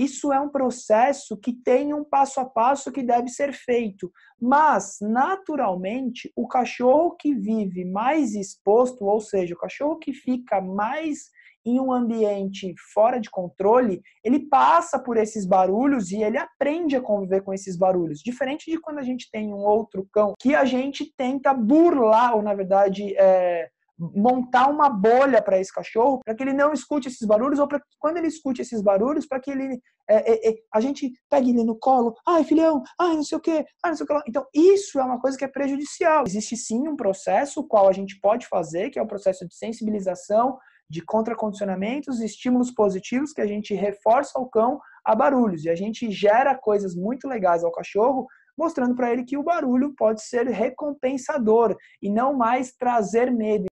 Isso é um processo que tem um passo a passo que deve ser feito, mas naturalmente o cachorro que vive mais exposto, ou seja, o cachorro que fica mais em um ambiente fora de controle, ele passa por esses barulhos e ele aprende a conviver com esses barulhos. Diferente de quando a gente tem um outro cão que a gente tenta burlar, ou na verdade é, montar uma bolha para esse cachorro, para que ele não escute esses barulhos, ou para quando ele escute esses barulhos, para que ele é, é, é, a gente pegue ele no colo, ai filhão, ai não sei o que, ai não sei o que lá. Então isso é uma coisa que é prejudicial. Existe sim um processo qual a gente pode fazer, que é o um processo de sensibilização, de contracondicionamentos, estímulos positivos que a gente reforça o cão a barulhos e a gente gera coisas muito legais ao cachorro, mostrando para ele que o barulho pode ser recompensador e não mais trazer medo.